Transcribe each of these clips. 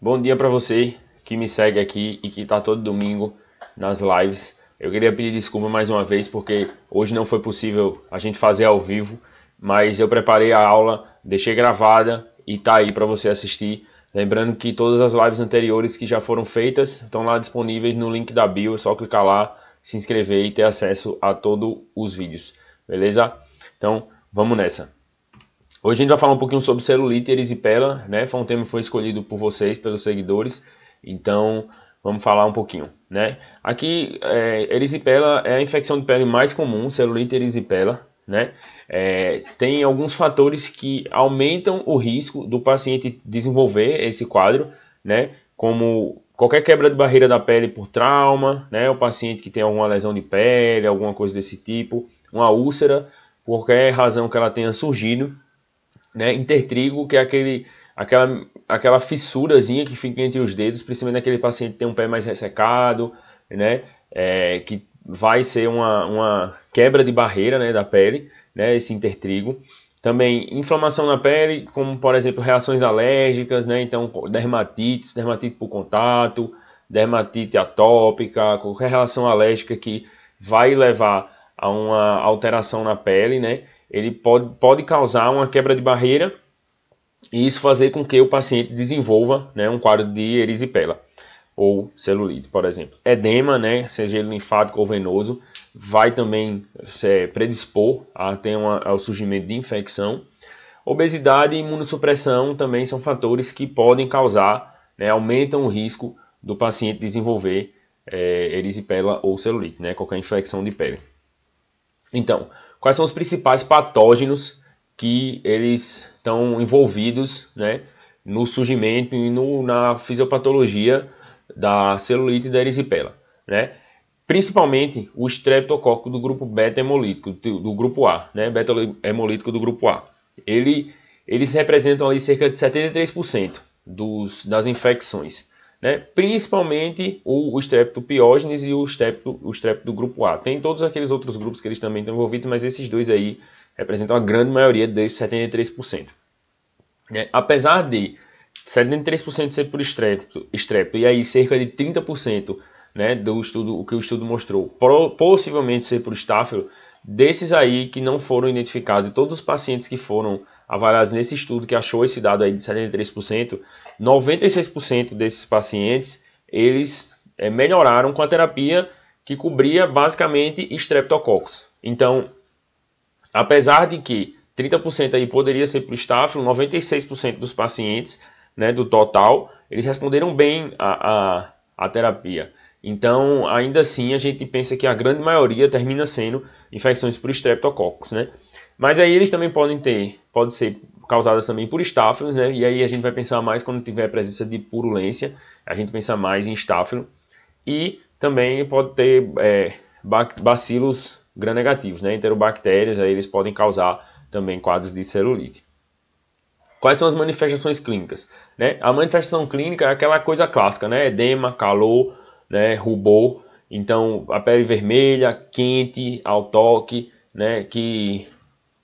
Bom dia para você que me segue aqui e que está todo domingo nas lives. Eu queria pedir desculpa mais uma vez porque hoje não foi possível a gente fazer ao vivo, mas eu preparei a aula, deixei gravada e tá aí para você assistir. Lembrando que todas as lives anteriores que já foram feitas estão lá disponíveis no link da bio, é só clicar lá, se inscrever e ter acesso a todos os vídeos. Beleza? Então, vamos nessa. Hoje a gente vai falar um pouquinho sobre celulite, erisipela, né? Foi um tema que foi escolhido por vocês, pelos seguidores. Então, vamos falar um pouquinho, né? Aqui, é, erisipela é a infecção de pele mais comum, celulite erisipela, né? É, tem alguns fatores que aumentam o risco do paciente desenvolver esse quadro, né? Como qualquer quebra de barreira da pele por trauma, né? O paciente que tem alguma lesão de pele, alguma coisa desse tipo, uma úlcera, qualquer razão que ela tenha surgido, né? Intertrigo, que é aquele, aquela, aquela fissurazinha que fica entre os dedos, principalmente naquele paciente que tem um pé mais ressecado, né? É, que vai ser uma, uma quebra de barreira né, da pele, né, esse intertrigo. Também inflamação na pele, como por exemplo reações alérgicas, né, então dermatites, dermatite por contato, dermatite atópica, qualquer relação alérgica que vai levar a uma alteração na pele, né? ele pode, pode causar uma quebra de barreira e isso fazer com que o paciente desenvolva né, um quadro de erisipela ou celulite, por exemplo. Edema, né, seja ele linfático ou venoso, vai também se é, predispor a ter uma, ao surgimento de infecção. Obesidade e imunossupressão também são fatores que podem causar, né, aumentam o risco do paciente desenvolver é, erisipela ou celulite, né, qualquer infecção de pele. Então, quais são os principais patógenos que eles estão envolvidos né, no surgimento e no, na fisiopatologia da celulite e da erisipela. Né? Principalmente o estreptococo do grupo beta-hemolítico, do grupo A, né? beta-hemolítico do grupo A. Ele, eles representam ali cerca de 73% dos, das infecções né? principalmente o, o estrepto piógenes e o estrepto, o do grupo A. Tem todos aqueles outros grupos que eles também estão envolvidos, mas esses dois aí representam a grande maioria desses 73%. Né? Apesar de 73% ser por estrepto, estrepto e aí cerca de 30% né, do estudo, o que o estudo mostrou, pro, possivelmente ser por estáfilo, desses aí que não foram identificados, e todos os pacientes que foram avaliados nesse estudo que achou esse dado aí de 73%, 96% desses pacientes eles é, melhoraram com a terapia que cobria basicamente estreptococcus. Então, apesar de que 30% aí poderia ser para o estáfilo, 96% dos pacientes né, do total, eles responderam bem à a, a, a, terapia. Então, ainda assim, a gente pensa que a grande maioria termina sendo infecções por estreptococcus, né? Mas aí eles também podem ter, pode ser causadas também por estáfilos, né? E aí a gente vai pensar mais quando tiver a presença de purulência, a gente pensa mais em estáfilo. E também pode ter é, bacilos gram-negativos, né? Enterobactérias, aí eles podem causar também quadros de celulite. Quais são as manifestações clínicas? Né? A manifestação clínica é aquela coisa clássica, né? Edema, calor, né? rubor. Então, a pele vermelha, quente, ao toque, né? Que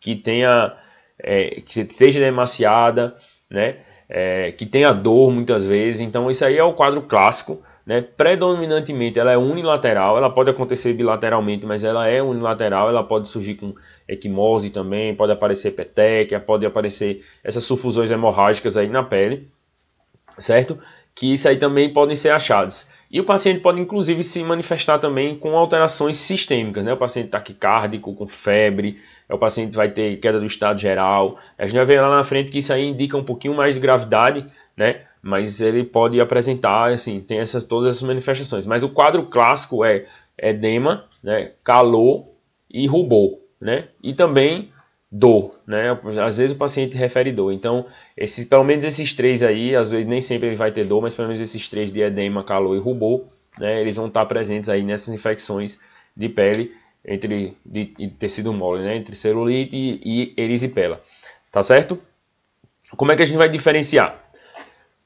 que tenha é, que esteja demasiada, né? É, que tenha dor muitas vezes. Então isso aí é o quadro clássico, né? Predominantemente ela é unilateral, ela pode acontecer bilateralmente, mas ela é unilateral, ela pode surgir com equimose também, pode aparecer petequia, pode aparecer essas sufusões hemorrágicas aí na pele, certo? Que isso aí também podem ser achados. E o paciente pode, inclusive, se manifestar também com alterações sistêmicas, né? O paciente taquicárdico, com febre, é o paciente vai ter queda do estado geral. A gente vai ver lá na frente que isso aí indica um pouquinho mais de gravidade, né? Mas ele pode apresentar, assim, tem essas, todas essas manifestações. Mas o quadro clássico é edema, né? calor e rubor, né? E também dor, né? Às vezes o paciente refere dor. Então, esses, pelo menos esses três aí, às vezes nem sempre ele vai ter dor, mas pelo menos esses três de edema, calor e rubor, né? Eles vão estar presentes aí nessas infecções de pele entre de, de tecido mole, né? Entre celulite e, e erisipela. Tá certo? Como é que a gente vai diferenciar?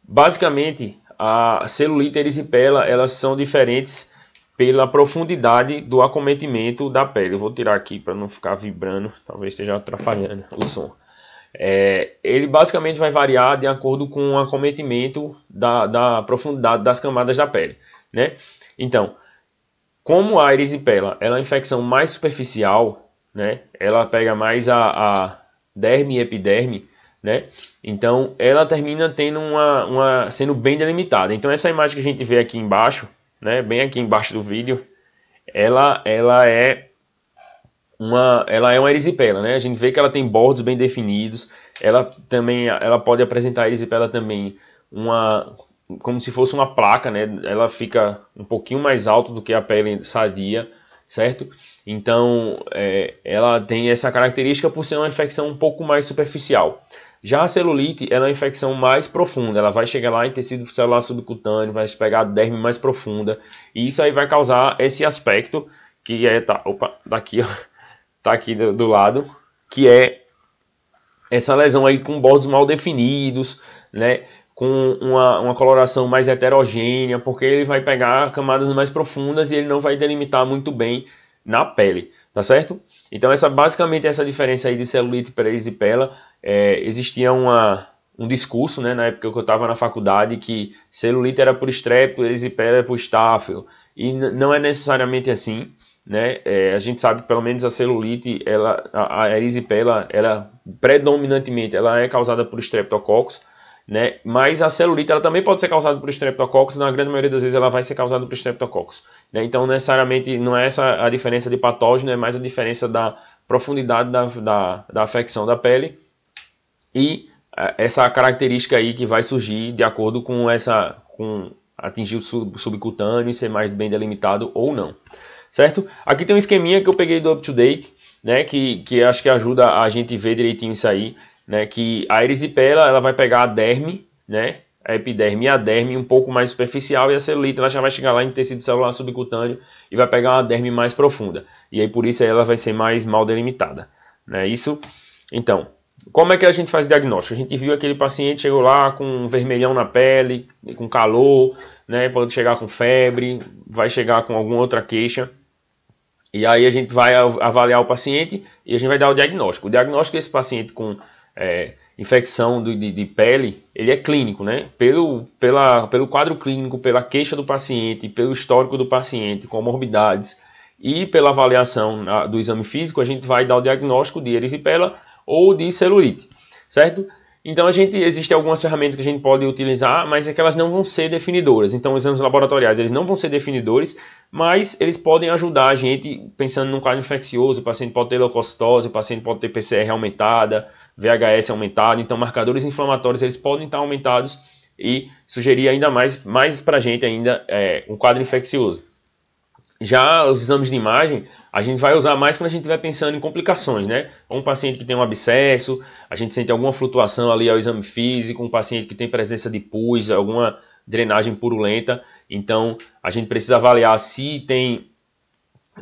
Basicamente, a celulite e erisipela, elas são diferentes pela profundidade do acometimento da pele. Eu vou tirar aqui para não ficar vibrando, talvez esteja atrapalhando o som. É, ele basicamente vai variar de acordo com o acometimento da, da profundidade das camadas da pele, né? Então, como a erisipela ela é uma infecção mais superficial, né? Ela pega mais a, a derme e epiderme, né? Então, ela termina tendo uma, uma sendo bem delimitada. Então, essa imagem que a gente vê aqui embaixo né, bem aqui embaixo do vídeo, ela, ela é uma ela é uma erisipela, né? A gente vê que ela tem bordos bem definidos. Ela também ela pode apresentar a erisipela também uma como se fosse uma placa, né? Ela fica um pouquinho mais alto do que a pele sadia, certo? Então, é, ela tem essa característica por ser uma infecção um pouco mais superficial. Já a celulite ela é uma infecção mais profunda, ela vai chegar lá em tecido celular subcutâneo, vai pegar a derme mais profunda, e isso aí vai causar esse aspecto que é, tá, opa, daqui, tá ó, tá aqui do, do lado, que é essa lesão aí com bordos mal definidos, né, com uma, uma coloração mais heterogênea, porque ele vai pegar camadas mais profundas e ele não vai delimitar muito bem na pele, tá certo? Então essa basicamente essa diferença aí de celulite, pererys e pela, é, existia uma, um discurso, né, na época que eu estava na faculdade, que celulite era por estrepto, erisipela era é por estáfilo, e não é necessariamente assim, né, é, a gente sabe que pelo menos a celulite, ela, a, a erisipela, ela predominantemente, ela é causada por streptococcus, né? Mas a celulite ela também pode ser causada por streptococcus, na grande maioria das vezes ela vai ser causada por streptococcus. Né? Então, necessariamente, não é essa a diferença de patógeno, é mais a diferença da profundidade da, da, da afecção da pele e é, essa característica aí que vai surgir de acordo com essa com atingir o sub subcutâneo e ser mais bem delimitado ou não, certo? Aqui tem um esqueminha que eu peguei do UpToDate, né, que, que acho que ajuda a gente ver direitinho isso aí, né, que a erisipela ela vai pegar a derme, né, a epiderme e a derme um pouco mais superficial e a celulite ela já vai chegar lá em tecido celular subcutâneo e vai pegar uma derme mais profunda. E aí por isso ela vai ser mais mal delimitada, né? Isso. Então, como é que a gente faz o diagnóstico? A gente viu aquele paciente chegou lá com um vermelhão na pele, com calor, né? Pode chegar com febre, vai chegar com alguma outra queixa. E aí a gente vai avaliar o paciente e a gente vai dar o diagnóstico. O diagnóstico desse paciente com é, infecção de, de, de, pele, ele é clínico, né? Pelo, pela, pelo quadro clínico, pela queixa do paciente, pelo histórico do paciente, comorbidades e pela avaliação ah, do exame físico, a gente vai dar o diagnóstico de erisipela ou de celulite, certo? Então a gente existem algumas ferramentas que a gente pode utilizar, mas é que elas não vão ser definidoras. Então exames laboratoriais eles não vão ser definidores, mas eles podem ajudar a gente pensando num quadro infeccioso. O paciente pode ter leucocitose, o paciente pode ter PCR aumentada, VHS aumentado. Então marcadores inflamatórios eles podem estar aumentados e sugerir ainda mais mais para a gente ainda é, um quadro infeccioso. Já os exames de imagem, a gente vai usar mais quando a gente estiver pensando em complicações, né? Um paciente que tem um abscesso, a gente sente alguma flutuação ali ao exame físico, um paciente que tem presença de pus, alguma drenagem purulenta. Então, a gente precisa avaliar se tem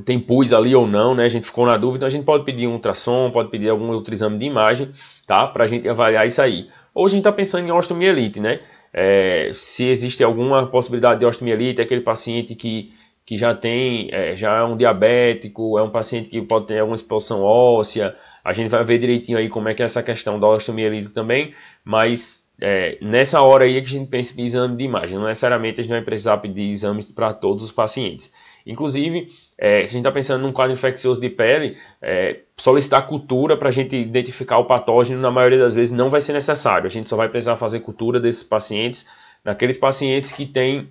tem pus ali ou não, né? A gente ficou na dúvida, então a gente pode pedir um ultrassom, pode pedir algum outro exame de imagem, tá? Para a gente avaliar isso aí. Ou a gente está pensando em osteomielite, né? É, se existe alguma possibilidade de osteomielite, aquele paciente que que já tem, é, já é um diabético, é um paciente que pode ter alguma exposição óssea. A gente vai ver direitinho aí como é que é essa questão da osteomielite também, mas é, nessa hora aí é que a gente pensa em exame de imagem. Não necessariamente a gente vai precisar pedir exames para todos os pacientes. Inclusive, é, se a gente está pensando num quadro infeccioso de pele, é, solicitar cultura para a gente identificar o patógeno, na maioria das vezes, não vai ser necessário. A gente só vai precisar fazer cultura desses pacientes, naqueles pacientes que têm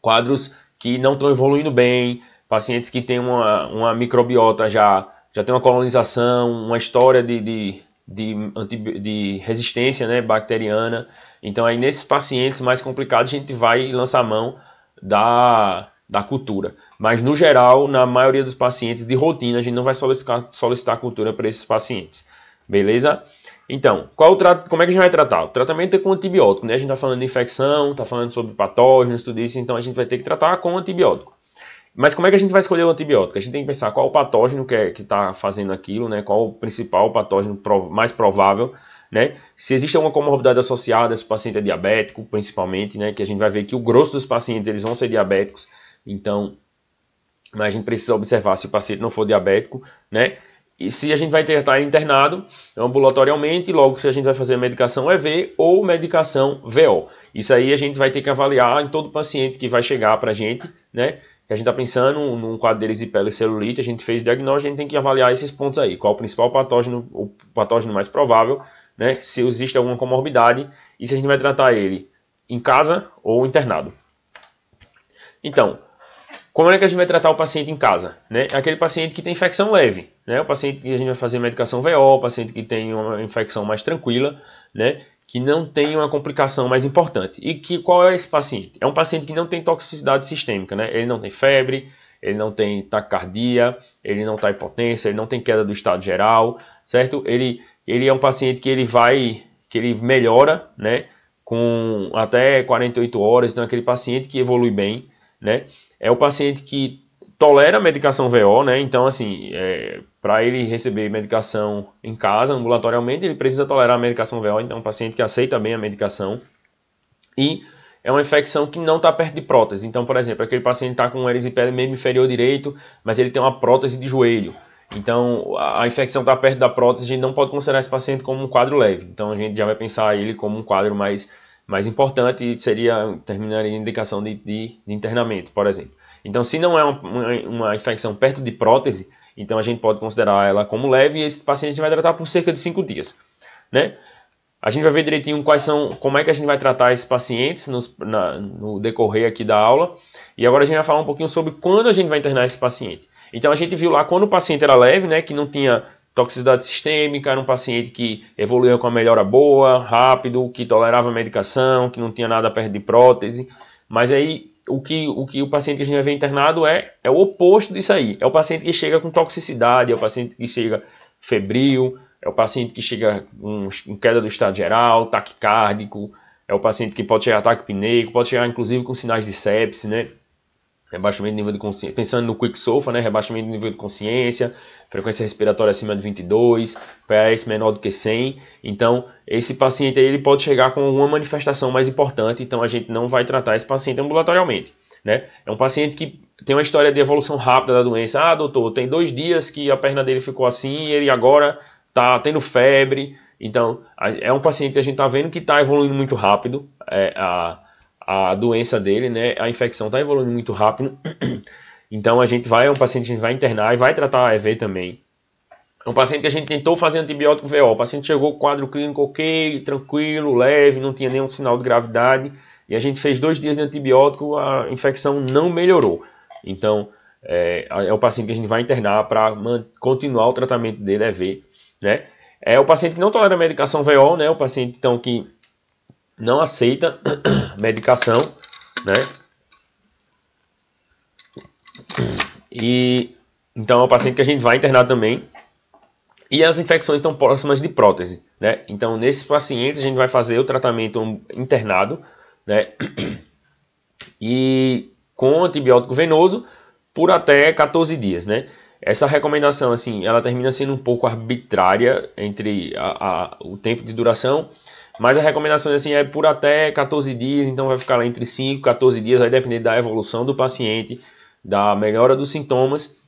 quadros que não estão evoluindo bem, pacientes que têm uma, uma microbiota já, já tem uma colonização, uma história de, de, de, de resistência né, bacteriana. Então, aí nesses pacientes mais complicados, a gente vai lançar mão da, da cultura. Mas, no geral, na maioria dos pacientes de rotina, a gente não vai solicitar, solicitar cultura para esses pacientes. Beleza? Então, qual trato, como é que a gente vai tratar? O tratamento é com antibiótico, né? A gente está falando de infecção, está falando sobre patógenos, tudo isso, então a gente vai ter que tratar com antibiótico. Mas como é que a gente vai escolher o antibiótico? A gente tem que pensar qual o patógeno que é, está fazendo aquilo, né? Qual o principal patógeno prov mais provável, né? Se existe alguma comorbidade associada, se o paciente é diabético, principalmente, né? Que a gente vai ver que o grosso dos pacientes, eles vão ser diabéticos. Então, mas a gente precisa observar se o paciente não for diabético, né? e se a gente vai tentar tá internado ambulatorialmente, logo se a gente vai fazer medicação EV ou medicação VO. Isso aí a gente vai ter que avaliar em todo paciente que vai chegar para a gente, né? Que a gente está pensando num quadro deles de pele celulite, a gente fez diagnóstico, a gente tem que avaliar esses pontos aí. Qual o principal patógeno, o patógeno mais provável, né? Se existe alguma comorbidade e se a gente vai tratar ele em casa ou internado. Então, como é que a gente vai tratar o paciente em casa? Né? É aquele paciente que tem infecção leve, né? o paciente que a gente vai fazer medicação VO, o paciente que tem uma infecção mais tranquila, né? que não tem uma complicação mais importante. E que qual é esse paciente? É um paciente que não tem toxicidade sistêmica, né? ele não tem febre, ele não tem taquicardia, ele não está hipotensa, ele não tem queda do estado geral, certo? Ele, ele é um paciente que ele vai, que ele melhora, né? Com até 48 horas, então é aquele paciente que evolui bem, né? é o paciente que tolera a medicação VO, né? Então, assim, é, para ele receber medicação em casa, ambulatorialmente, ele precisa tolerar a medicação VO. Então, é um paciente que aceita bem a medicação. E é uma infecção que não está perto de prótese. Então, por exemplo, aquele paciente está com um erisipele mesmo inferior direito, mas ele tem uma prótese de joelho. Então, a infecção está perto da prótese, a gente não pode considerar esse paciente como um quadro leve. Então, a gente já vai pensar ele como um quadro mais mais importante seria, terminar a indicação de, de, de, internamento, por exemplo. Então, se não é uma, uma, infecção perto de prótese, então a gente pode considerar ela como leve e esse paciente vai tratar por cerca de 5 dias, né? A gente vai ver direitinho quais são, como é que a gente vai tratar esses pacientes nos, na, no decorrer aqui da aula. E agora a gente vai falar um pouquinho sobre quando a gente vai internar esse paciente. Então a gente viu lá quando o paciente era leve, né, que não tinha Toxicidade sistêmica era um paciente que evoluía com a melhora boa, rápido, que tolerava a medicação, que não tinha nada perto de prótese. Mas aí o que o, que o paciente que a gente vai ver internado é, é o oposto disso aí. É o paciente que chega com toxicidade, é o paciente que chega febril, é o paciente que chega com queda do estado geral, taquicárdico, é o paciente que pode chegar a ataque pneico, pode chegar inclusive com sinais de sepse, né? rebaixamento de nível de consciência, pensando no quick sofa, né, rebaixamento de nível de consciência, frequência respiratória acima de 22, PS menor do que 100. Então, esse paciente aí, ele pode chegar com uma manifestação mais importante, então a gente não vai tratar esse paciente ambulatorialmente, né? É um paciente que tem uma história de evolução rápida da doença. Ah, doutor, tem dois dias que a perna dele ficou assim e ele agora tá tendo febre. Então, é um paciente que a gente tá vendo que tá evoluindo muito rápido, é, a a doença dele, né? A infecção está evoluindo muito rápido. Então a gente vai, é um paciente que a gente vai internar e vai tratar a EV também. É um paciente que a gente tentou fazer antibiótico VO. O paciente chegou com quadro clínico ok, tranquilo, leve, não tinha nenhum sinal de gravidade. E a gente fez dois dias de antibiótico, a infecção não melhorou. Então é, é o paciente que a gente vai internar para continuar o tratamento dele EV, né? É o paciente que não tolera a medicação VO, né? O paciente então que não aceita medicação, né? E então é um paciente que a gente vai internar também. E as infecções estão próximas de prótese, né? Então nesses pacientes a gente vai fazer o tratamento internado, né? E com antibiótico venoso por até 14 dias, né? Essa recomendação, assim, ela termina sendo um pouco arbitrária entre a, a, o tempo de duração mas a recomendação assim, é por até 14 dias, então vai ficar lá entre 5 e 14 dias, vai depender da evolução do paciente, da melhora dos sintomas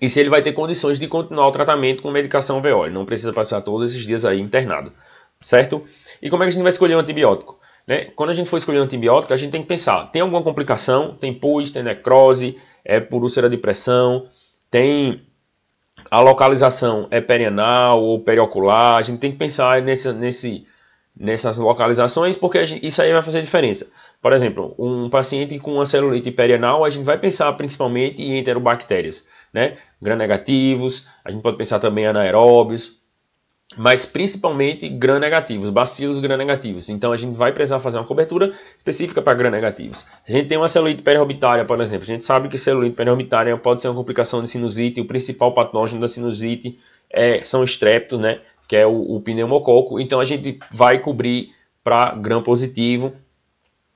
e se ele vai ter condições de continuar o tratamento com medicação VO. Ele não precisa passar todos esses dias aí internado, certo? E como é que a gente vai escolher um antibiótico? Né? Quando a gente for escolher um antibiótico, a gente tem que pensar, tem alguma complicação? Tem pus, tem necrose, é por úlcera de pressão, tem a localização é perianal ou periocular, a gente tem que pensar nesse, nesse nessas localizações, porque gente, isso aí vai fazer diferença. Por exemplo, um paciente com uma celulite perianal, a gente vai pensar principalmente em enterobactérias, né? Gram-negativos, a gente pode pensar também em anaeróbios, mas principalmente gram-negativos, bacilos gram-negativos. Então a gente vai precisar fazer uma cobertura específica para gram-negativos. A gente tem uma celulite periorbitária, por exemplo. A gente sabe que celulite periorbitária pode ser uma complicação de sinusite, o principal patógeno da sinusite é, são estreptos, né? que é o, o pneumococo. Então a gente vai cobrir para gram positivo,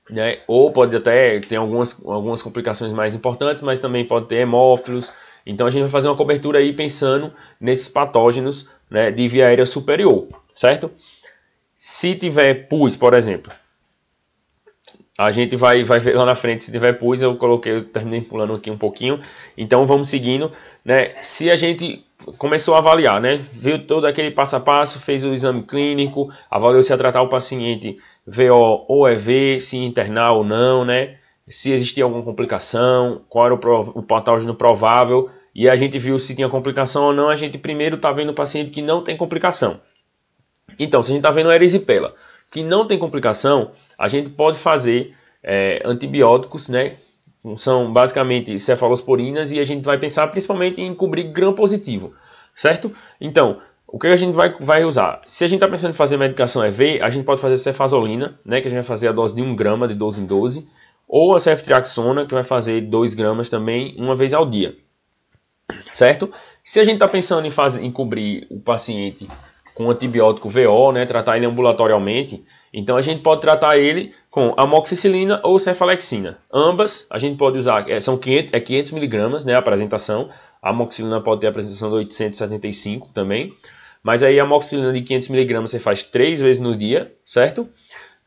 né? Ou pode até ter algumas, algumas complicações mais importantes, mas também pode ter hemófilos. Então a gente vai fazer uma cobertura aí pensando nesses patógenos né, de via aérea superior, certo? Se tiver pus, por exemplo, a gente vai, vai ver lá na frente se tiver pus. Eu coloquei, eu terminei pulando aqui um pouquinho. Então vamos seguindo, né? Se a gente começou a avaliar, né? Viu todo aquele passo a passo, fez o exame clínico, avaliou se ia tratar o paciente VO ou EV, é se internar ou não, né? Se existia alguma complicação, qual era o, o patógeno provável. E a gente viu se tinha complicação ou não. A gente primeiro está vendo o paciente que não tem complicação. Então, se a gente está vendo erisipela, que não tem complicação, a gente pode fazer é, antibióticos, né? são basicamente cefalosporinas e a gente vai pensar principalmente em cobrir gram positivo, certo? Então, o que a gente vai, vai usar? Se a gente está pensando em fazer medicação EV, a gente pode fazer cefazolina, né, que a gente vai fazer a dose de 1 grama de 12 em 12, ou a ceftriaxona, que vai fazer 2 gramas também uma vez ao dia, certo? Se a gente está pensando em, fazer, em cobrir o paciente com antibiótico VO, né, tratar ele ambulatorialmente, então a gente pode tratar ele com amoxicilina ou cefalexina. Ambas a gente pode usar, é, são 500, é 500 miligramas né, a apresentação. A amoxicilina pode ter a apresentação de 875 também. Mas aí a amoxicilina de 500 miligramas você faz 3 vezes no dia, certo?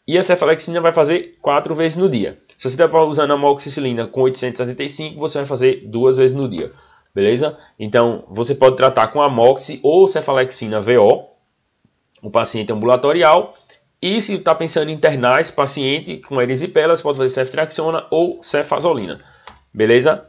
E a cefalexina vai fazer 4 vezes no dia. Se você está usando a amoxicilina com 875, você vai fazer duas vezes no dia. Beleza? Então, você pode tratar com amoxi ou cefalexina VO, o paciente ambulatorial, e se está pensando em internar esse paciente com erisipelas, pode fazer ceftriaxona ou cefazolina. Beleza?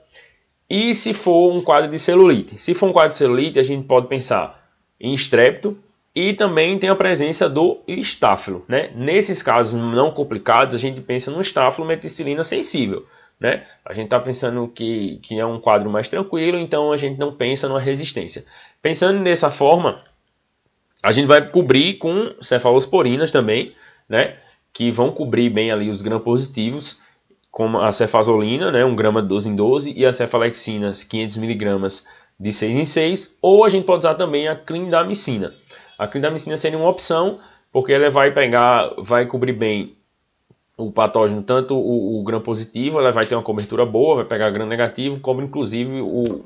E se for um quadro de celulite? Se for um quadro de celulite, a gente pode pensar em estrepto e também tem a presença do estáfilo. Né? Nesses casos não complicados, a gente pensa no estáfilo meticilina sensível. Né? A gente está pensando que, que é um quadro mais tranquilo, então a gente não pensa numa resistência. Pensando dessa forma, a gente vai cobrir com cefalosporinas também, né? Que vão cobrir bem ali os gram-positivos, como a cefazolina, né? 1 grama de 12 em 12 e a cefalexina, 500 miligramas de 6 em 6. Ou a gente pode usar também a clindamicina. A clindamicina seria uma opção, porque ela vai pegar, vai cobrir bem o patógeno, tanto o, o gram positivo, ela vai ter uma cobertura boa, vai pegar gram negativo, como inclusive o,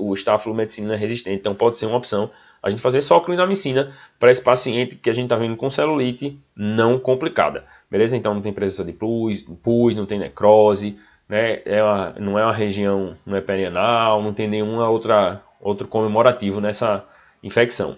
o estáfilo medicina resistente. Então pode ser uma opção a gente fazer só clindamicina para esse paciente que a gente está vendo com celulite não complicada. Beleza? Então não tem presença de pus, pus não tem necrose, né? É uma, não é uma região, não é perianal, não tem nenhuma outra outro comemorativo nessa infecção.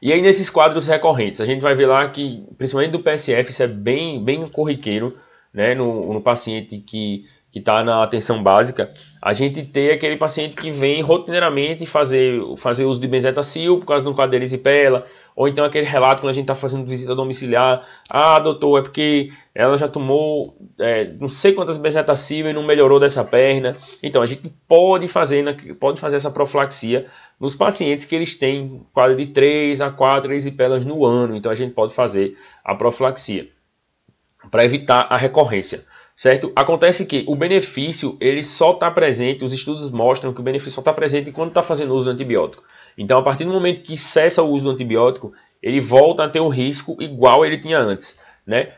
E aí nesses quadros recorrentes, a gente vai ver lá que, principalmente do PSF, isso é bem, bem corriqueiro, né, no, no paciente que que está na atenção básica, a gente tem aquele paciente que vem rotineiramente fazer, fazer uso de benzetacil por causa de um quadro de erisipela, ou então aquele relato quando a gente está fazendo visita domiciliar, ah, doutor, é porque ela já tomou é, não sei quantas benzetacil e não melhorou dessa perna. Então, a gente pode fazer, pode fazer essa profilaxia nos pacientes que eles têm quadro de 3 a 4 erisipelas no ano. Então, a gente pode fazer a profilaxia para evitar a recorrência certo? Acontece que o benefício, ele só está presente, os estudos mostram que o benefício só está presente quando está fazendo uso do antibiótico. Então, a partir do momento que cessa o uso do antibiótico, ele volta a ter o risco igual ele tinha antes, né?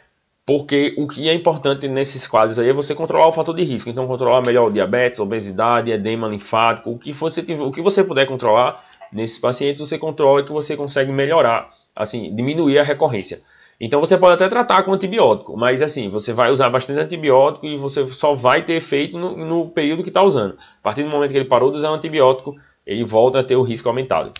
Porque o que é importante nesses quadros aí é você controlar o fator de risco. Então, controlar melhor o diabetes, obesidade, edema linfático, o que você, tiver, o que você puder controlar nesses pacientes, você controla que você consegue melhorar, assim, diminuir a recorrência. Então você pode até tratar com antibiótico, mas assim, você vai usar bastante antibiótico e você só vai ter efeito no, no período que está usando. A partir do momento que ele parou de usar o antibiótico, ele volta a ter o risco aumentado.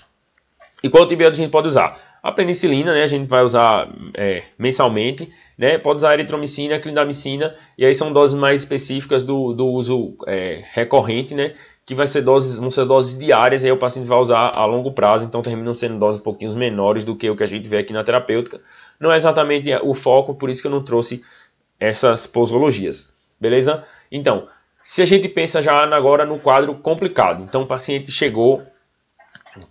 E qual antibiótico a gente pode usar? A penicilina, né, a gente vai usar é, mensalmente, né, pode usar eritromicina, clindamicina, e aí são doses mais específicas do, do uso é, recorrente, né, que vai ser doses, vão ser doses diárias, e aí o paciente vai usar a longo prazo, então terminam sendo doses um pouquinho menores do que o que a gente vê aqui na terapêutica, não é exatamente é, o foco, por isso que eu não trouxe essas posologias, beleza? Então, se a gente pensa já agora no quadro complicado, então o paciente chegou,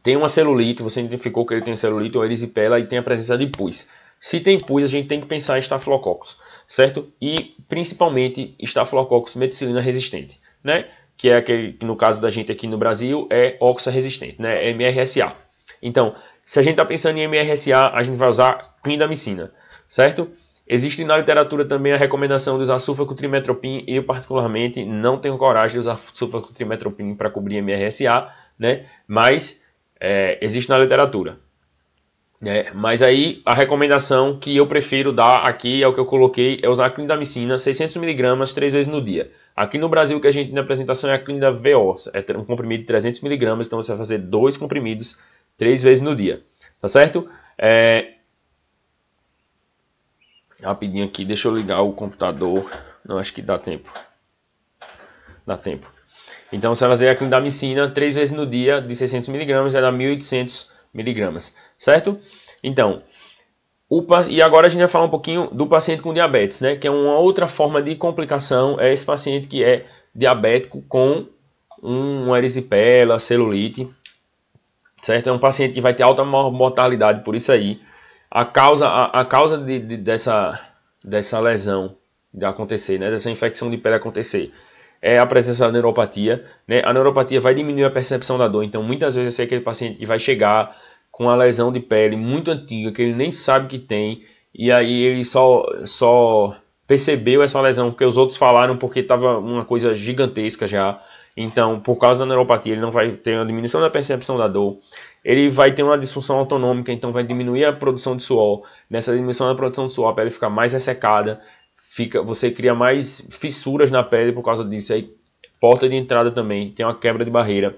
tem uma celulite, você identificou que ele tem celulite ou erisipela e tem a presença de pus. Se tem pus, a gente tem que pensar em estafilococcus, certo? E principalmente estafilococcus meticilina resistente, né? Que é aquele, no caso da gente aqui no Brasil, é oxa resistente, né? MRSA. Então, se a gente está pensando em MRSA, a gente vai usar clindamicina, certo? Existe na literatura também a recomendação de usar sulfacotrimetropin, eu particularmente não tenho coragem de usar sulfacotrimetropin para cobrir MRSA, né? Mas é, existe na literatura. É, mas aí a recomendação que eu prefiro dar aqui é o que eu coloquei, é usar a clindamicina 600mg três vezes no dia. Aqui no Brasil o que a gente tem na apresentação é a clinda VO, é um comprimido de 300mg, então você vai fazer dois comprimidos três vezes no dia, tá certo? É... Rapidinho aqui, deixa eu ligar o computador. Não, acho que dá tempo. Dá tempo. Então você vai fazer a clindamicina três vezes no dia de 600mg, vai dar 1800mg, certo? Então, o, e agora a gente vai falar um pouquinho do paciente com diabetes, né? Que é uma outra forma de complicação, é esse paciente que é diabético com um, erisipela, celulite, certo? É um paciente que vai ter alta mortalidade por isso aí. A causa, a, a causa de, de, dessa, dessa lesão de acontecer, né? Dessa infecção de pele acontecer é a presença da neuropatia, né? A neuropatia vai diminuir a percepção da dor, então muitas vezes é aquele paciente que vai chegar com a lesão de pele muito antiga que ele nem sabe que tem e aí ele só só percebeu essa lesão porque os outros falaram porque estava uma coisa gigantesca já então, por causa da neuropatia, ele não vai ter uma diminuição da percepção da dor. Ele vai ter uma disfunção autonômica, então vai diminuir a produção de suor. Nessa diminuição da produção de suor, a pele fica mais ressecada, fica, você cria mais fissuras na pele por causa disso. Aí, porta de entrada também, tem uma quebra de barreira.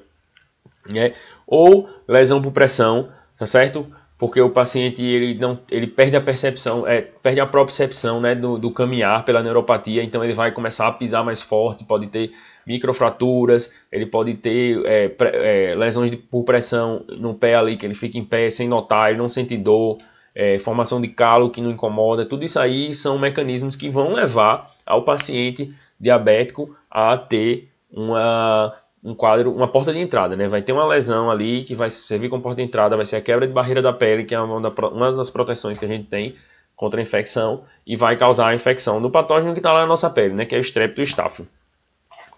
Né? Ou lesão por pressão, tá certo? porque o paciente ele não ele perde a percepção é, perde a percepção, né do, do, caminhar pela neuropatia então ele vai começar a pisar mais forte pode ter microfraturas, ele pode ter é, pre, é, lesões de, por pressão no pé ali, que ele fica em pé sem notar, ele não sente dor, é, formação de calo que não incomoda, tudo isso aí são mecanismos que vão levar ao paciente diabético a ter uma, um quadro, uma porta de entrada, né? Vai ter uma lesão ali que vai servir como porta de entrada, vai ser a quebra de barreira da pele, que é uma, uma das proteções que a gente tem contra a infecção e vai causar a infecção do patógeno que está lá na nossa pele, né? Que é o estrepto e o estafo.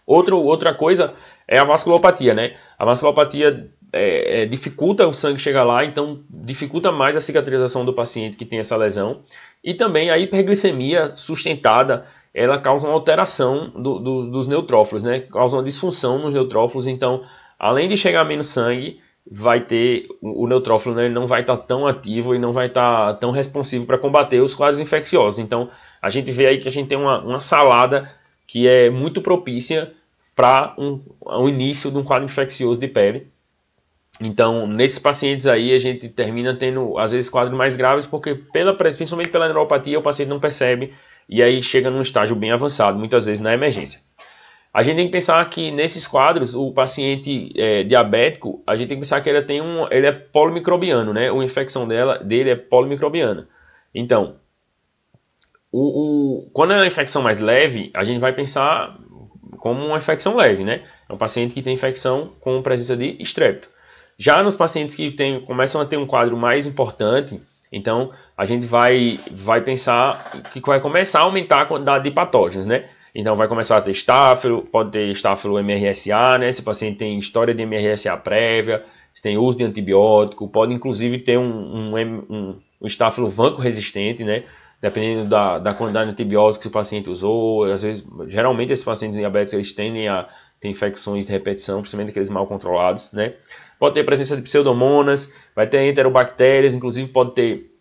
Outro, outra coisa é a vasculopatia, né? A vasculopatia é, é, dificulta o sangue chegar lá, então dificulta mais a cicatrização do paciente que tem essa lesão. E também a hiperglicemia sustentada, ela causa uma alteração do, do, dos neutrófilos, né? Causa uma disfunção nos neutrófilos, então além de chegar menos sangue, vai ter o neutrófilo, né, ele não vai estar tá tão ativo e não vai estar tá tão responsivo para combater os quadros infecciosos. Então, a gente vê aí que a gente tem uma, uma salada que é muito propícia para um, o início de um quadro infeccioso de pele. Então, nesses pacientes aí, a gente termina tendo, às vezes, quadros mais graves, porque, pela, principalmente pela neuropatia, o paciente não percebe e aí chega num estágio bem avançado, muitas vezes na emergência. A gente tem que pensar que nesses quadros, o paciente é, diabético, a gente tem que pensar que ele tem um, ele é polimicrobiano, né? A infecção dela, dele é polimicrobiana. Então, o, o, quando é uma infecção mais leve, a gente vai pensar como uma infecção leve, né? É um paciente que tem infecção com presença de estrepto. Já nos pacientes que tem, começam a ter um quadro mais importante, então a gente vai, vai pensar que vai começar a aumentar a quantidade de patógenos, né? Então vai começar a ter estáfilo, pode ter estáfilo MRSA, né? Se o paciente tem história de MRSA prévia, se tem uso de antibiótico, pode inclusive ter um, um, um, um estáfilo vanco resistente, né? dependendo da, da quantidade de antibióticos que o paciente usou, às vezes, geralmente esses pacientes diabéticos, eles tendem a ter infecções de repetição, principalmente aqueles mal controlados, né? Pode ter presença de pseudomonas, vai ter enterobactérias, inclusive pode ter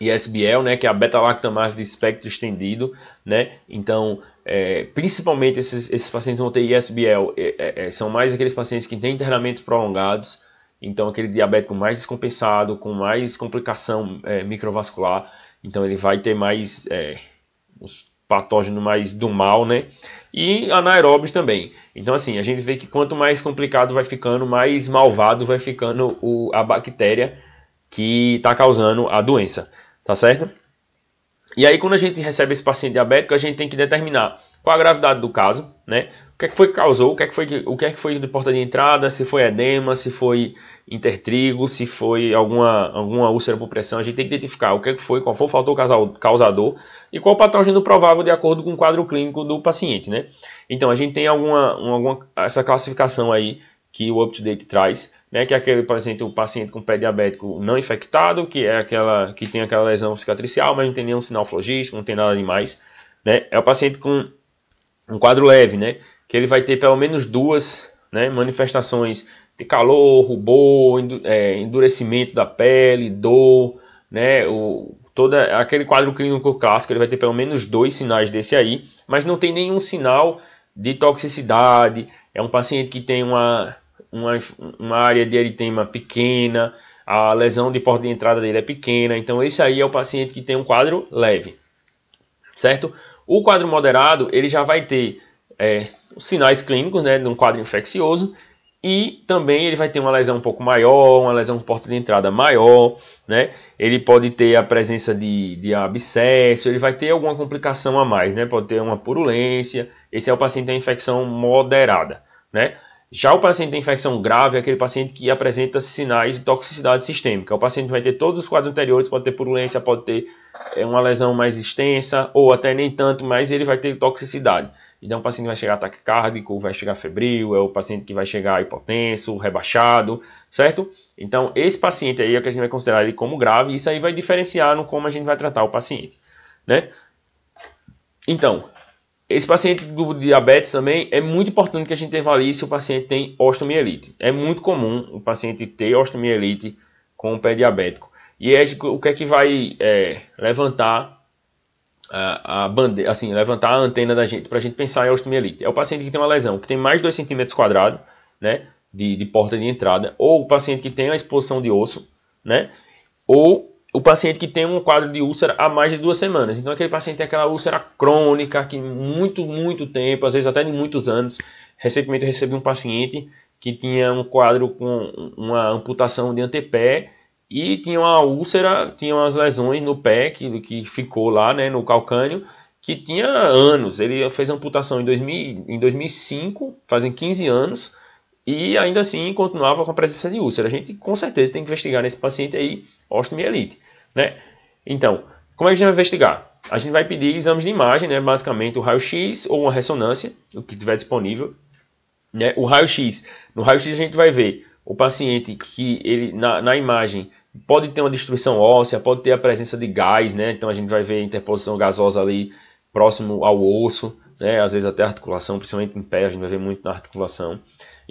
ISBL, né, que é a beta-lactamase de espectro estendido, né? Então, é, principalmente esses, esses pacientes vão ter ISBL, é, é, é, são mais aqueles pacientes que têm internamentos prolongados, então aquele diabético mais descompensado, com mais complicação é, microvascular, então ele vai ter mais é, os patógenos mais do mal, né? E anaeróbios também. Então assim, a gente vê que quanto mais complicado vai ficando, mais malvado vai ficando o, a bactéria que está causando a doença, tá certo? E aí quando a gente recebe esse paciente diabético, a gente tem que determinar qual a gravidade do caso, né? O que é que foi que causou, o que é que foi, o que é que foi de porta de entrada, se foi edema, se foi intertrigo, se foi alguma, alguma úlcera por pressão, a gente tem que identificar o que é foi, qual foi o fator causador e qual o patógeno provável de acordo com o quadro clínico do paciente, né? Então a gente tem alguma, alguma essa classificação aí que o UpToDate traz, né? Que é aquele, por exemplo, o paciente com pé diabético não infectado, que é aquela que tem aquela lesão cicatricial, mas não tem nenhum sinal flogístico, não tem nada demais, né? É o paciente com um quadro leve, né? Que ele vai ter pelo menos duas né, manifestações de calor, rubor, é, endurecimento da pele, dor, né? O, toda aquele quadro clínico clássico, ele vai ter pelo menos dois sinais desse aí, mas não tem nenhum sinal de toxicidade. É um paciente que tem uma, uma, uma área de eritema pequena, a lesão de porta de entrada dele é pequena, então esse aí é o paciente que tem um quadro leve, certo? O quadro moderado, ele já vai ter é, sinais clínicos, né, de um quadro infeccioso, e também ele vai ter uma lesão um pouco maior, uma lesão com porta de entrada maior, né? Ele pode ter a presença de, de abscesso, ele vai ter alguma complicação a mais, né? Pode ter uma purulência. Esse é o paciente com infecção moderada, né? Já o paciente de infecção grave é aquele paciente que apresenta sinais de toxicidade sistêmica. O paciente vai ter todos os quadros anteriores, pode ter purulência, pode ter é, uma lesão mais extensa ou até nem tanto, mas ele vai ter toxicidade. Então o paciente vai chegar ataque cárdico, vai chegar febril, é o paciente que vai chegar hipotenso, rebaixado, certo? Então esse paciente aí é o que a gente vai considerar ele como grave, e isso aí vai diferenciar no como a gente vai tratar o paciente, né? Então, esse paciente do diabetes também é muito importante que a gente avalie se o paciente tem osteomielite. É muito comum o paciente ter osteomielite com o pé diabético. E é o que é que vai é, levantar a, a assim, levantar a antena da gente para a gente pensar em osteomielite. É o paciente que tem uma lesão que tem mais de 2 cm quadrados, né, de, de porta de entrada, ou o paciente que tem a exposição de osso, né, ou o paciente que tem um quadro de úlcera há mais de duas semanas. Então, aquele paciente tem aquela úlcera crônica que muito, muito tempo, às vezes até de muitos anos. Recentemente, eu recebi um paciente que tinha um quadro com uma amputação de antepé e tinha uma úlcera, tinha umas lesões no pé que, que ficou lá, né, no calcânio, que tinha anos. Ele fez amputação em, 2000, em 2005, fazem 15 anos e ainda assim continuava com a presença de úlcera. A gente com certeza tem que investigar nesse paciente aí osteomielite, né? Então, como é que a gente vai investigar? A gente vai pedir exames de imagem, né? Basicamente o raio-x ou uma ressonância, o que tiver disponível, né? O raio-x, no raio-x a gente vai ver o paciente que ele na, na imagem pode ter uma destruição óssea, pode ter a presença de gás, né? Então a gente vai ver a interposição gasosa ali próximo ao osso, né? Às vezes até a articulação, principalmente em pé, a gente vai ver muito na articulação.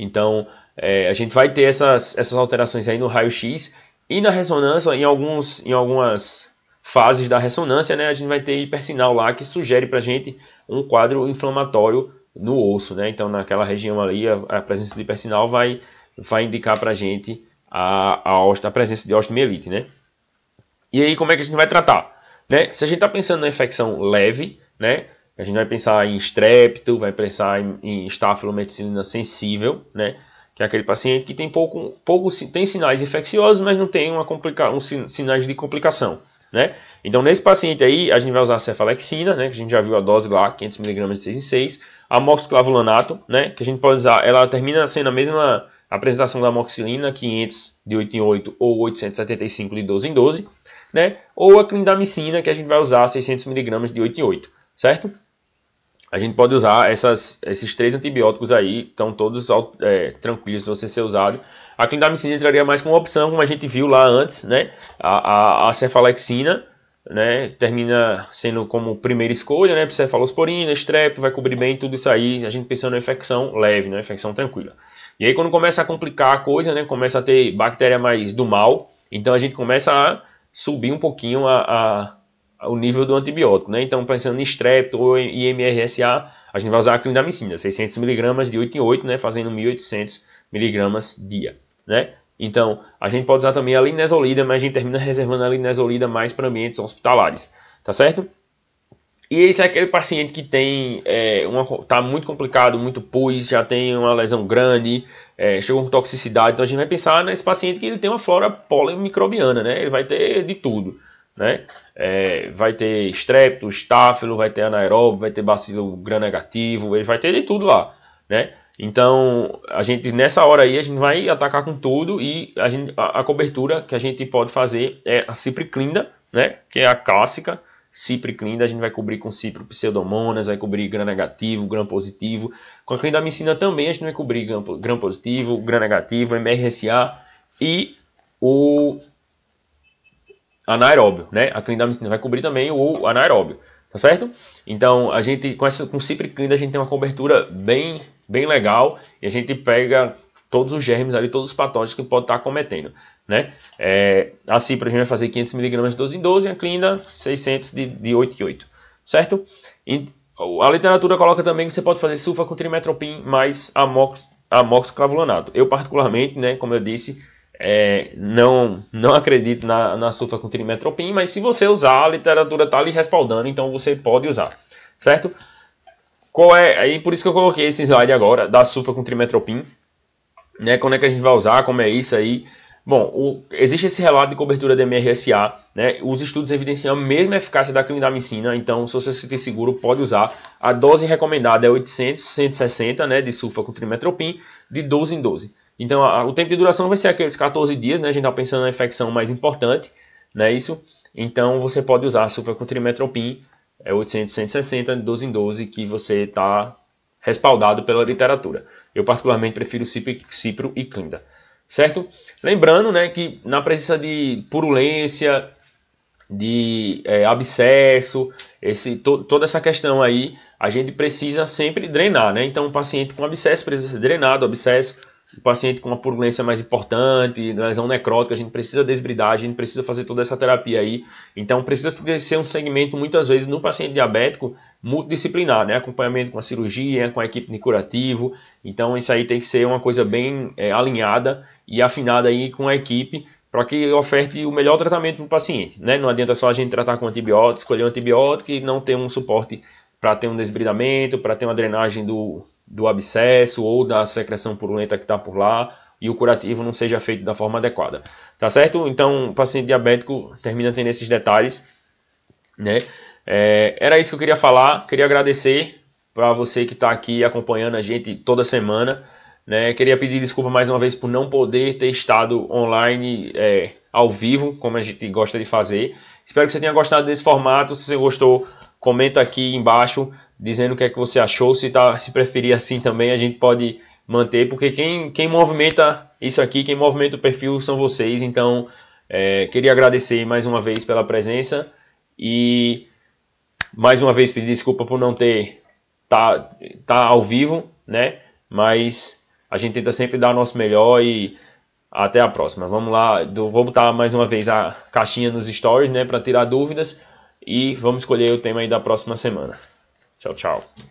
Então, é, a gente vai ter essas, essas alterações aí no raio-x e na ressonância, em, alguns, em algumas fases da ressonância, né, a gente vai ter hipersinal lá que sugere para a gente um quadro inflamatório no osso. Né? Então, naquela região ali, a, a presença de hipersinal vai, vai indicar para a gente a, a, a presença de osteomielite. Né? E aí, como é que a gente vai tratar? Né? Se a gente está pensando na infecção leve, né? A gente vai pensar em estrépito, vai pensar em, em estafilomedicina sensível, né? Que é aquele paciente que tem pouco, pouco tem sinais infecciosos, mas não tem uma complica, um sinais de complicação, né? Então, nesse paciente aí, a gente vai usar a cefalexina, né? Que a gente já viu a dose lá, 500mg de 6 em 6. Amoxiclavulanato, né? Que a gente pode usar, ela termina sendo a mesma apresentação da amoxilina, 500 de 8 em 8 ou 875 de 12 em 12, né? Ou a clindamicina, que a gente vai usar 600mg de 8 em 8, certo? a gente pode usar essas, esses três antibióticos aí, estão todos é, tranquilos de você ser usado. A clindamicina entraria mais como opção, como a gente viu lá antes, né? A, a, a cefalexina, né? Termina sendo como primeira escolha, né? Cefalosporina, estrepto, vai cobrir bem tudo isso aí. A gente pensando em infecção leve, né? Infecção tranquila. E aí quando começa a complicar a coisa, né? Começa a ter bactéria mais do mal, então a gente começa a subir um pouquinho a, a o nível do antibiótico, né? Então, pensando em estrepto ou em MRSA, a gente vai usar a clindamicina, 600mg de 8 em 8, né? Fazendo 1.800mg dia, né? Então, a gente pode usar também a linezolida, mas a gente termina reservando a linezolida mais para ambientes hospitalares, tá certo? E esse é aquele paciente que tem é, uma, tá muito complicado, muito pus, já tem uma lesão grande, é, chegou com toxicidade. Então a gente vai pensar nesse paciente que ele tem uma flora polimicrobiana, né? Ele vai ter de tudo né? É, vai ter estrepto, estáfilo, vai ter anaeróbio, vai ter bacilo gram negativo, ele vai ter de tudo lá, né? Então, a gente nessa hora aí a gente vai atacar com tudo e a, gente, a, a cobertura que a gente pode fazer é a cipriclinda, né? Que é a clássica cipriclinda, a gente vai cobrir com cipro pseudomonas, vai cobrir gram negativo, gram positivo. Com a clindamicina também a gente vai cobrir gram, gram positivo, gram negativo, MRSA e o anaeróbio, né? A clindamicina vai cobrir também o anaeróbio, tá certo? Então, a gente, com, essa, com o Cipriclina, a gente tem uma cobertura bem, bem legal e a gente pega todos os germes ali, todos os patógenos que pode estar cometendo, né? É, a Cipra a gente vai fazer 500mg de 12 em 12, a clinda 600 de, de 8 em 8, certo? E a literatura coloca também que você pode fazer sulfa com trimetropin mais amox, amoxiclavulanato. Eu particularmente, né, como eu disse, é, não, não acredito na, na sulfa com trimetropim, mas se você usar, a literatura está lhe respaldando, então você pode usar, certo? Qual é, aí por isso que eu coloquei esse slide agora, da sulfa com trimetropim, né, quando é que a gente vai usar, como é isso aí. Bom, o, existe esse relato de cobertura de MRSA, né, os estudos evidenciam a mesma eficácia da clindamicina, então se você se sentir seguro, pode usar. A dose recomendada é 800, 160, né, de sulfa com trimetropim, de 12 em 12. Então, a, o tempo de duração vai ser aqueles 14 dias, né? A gente está pensando na infecção mais importante, né? Isso. Então, você pode usar a é 800, 160, 12 em 12, que você está respaldado pela literatura. Eu particularmente prefiro Cipro, Cipro e Clinda, certo? Lembrando, né, que na presença de purulência, de é, abscesso, esse, to, toda essa questão aí, a gente precisa sempre drenar, né? Então, um paciente com abscesso precisa ser drenado, abscesso, o paciente com uma purulência mais importante, lesão necrótica, a gente precisa desbridar, a gente precisa fazer toda essa terapia aí. Então precisa ser um segmento, muitas vezes, no paciente diabético, multidisciplinar, né? Acompanhamento com a cirurgia, com a equipe de curativo. Então isso aí tem que ser uma coisa bem é, alinhada e afinada aí com a equipe para que oferte o melhor tratamento para o paciente, né? Não adianta só a gente tratar com antibiótico, escolher um antibiótico e não ter um suporte para ter um desbridamento, para ter uma drenagem do, do abscesso ou da secreção purulenta que está por lá e o curativo não seja feito da forma adequada. Tá certo? Então, o paciente diabético termina tendo esses detalhes, né? É, era isso que eu queria falar. Queria agradecer para você que está aqui acompanhando a gente toda semana. Né? Queria pedir desculpa mais uma vez por não poder ter estado online é, ao vivo, como a gente gosta de fazer. Espero que você tenha gostado desse formato. Se você gostou, comenta aqui embaixo dizendo o que é que você achou. Se, tá, se preferir assim também, a gente pode manter, porque quem, quem movimenta isso aqui, quem movimenta o perfil são vocês. Então, é, queria agradecer mais uma vez pela presença e mais uma vez pedir desculpa por não ter tá, tá ao vivo, né? Mas a gente tenta sempre dar o nosso melhor e até a próxima. Vamos lá, do, vou botar mais uma vez a caixinha nos stories, né, para tirar dúvidas e vamos escolher o tema aí da próxima semana. Ciao, ciao.